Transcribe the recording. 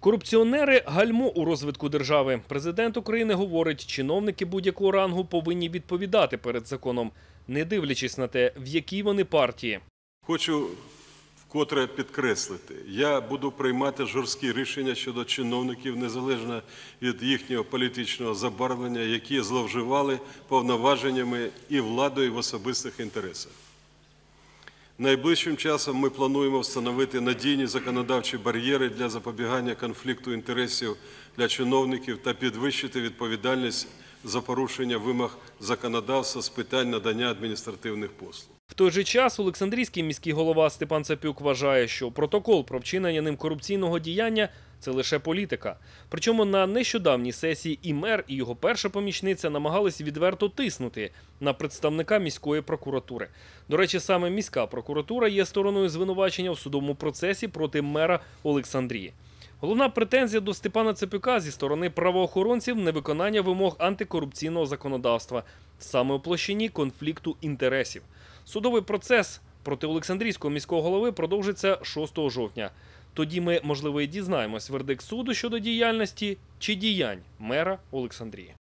Корупціонери гальмо у розвитку держави. Президент України говорить, чиновники будь-якого рангу повинні відповідати перед законом, не дивлячись на те, в якій вони партії. Хочу вкотре підкреслити, я буду приймати жорсткі рішення щодо чиновників незалежно від їхнього політичного забарвлення, які зловживали повноваженнями і владою в особистих інтересах. Найближчим часом ми плануємо встановити надійні законодавчі бар'єри для запобігання конфлікту інтересів для чиновників та підвищити відповідальність за порушення вимог законодавства з питань надання адміністративних послуг той же час Олександрійський міський голова Степан Цапюк вважає, що протокол про вчинення ним корупційного діяння це лише політика. Причому на нещодавній сесії і мер, і його перша помічниця намагались відверто тиснути на представника міської прокуратури. До речі, саме міська прокуратура є стороною звинувачення в судовому процесі проти мера Олександрії. Головна претензія до Степана Цепюка зі сторони правоохоронців невиконання вимог антикорупційного законодавства саме у площині конфлікту інтересів. Судовий процес проти Олександрійського міського голови продовжиться 6 жовтня. Тоді ми, можливо, і дізнаємось вердикт суду щодо діяльності чи діянь мера Олександрії.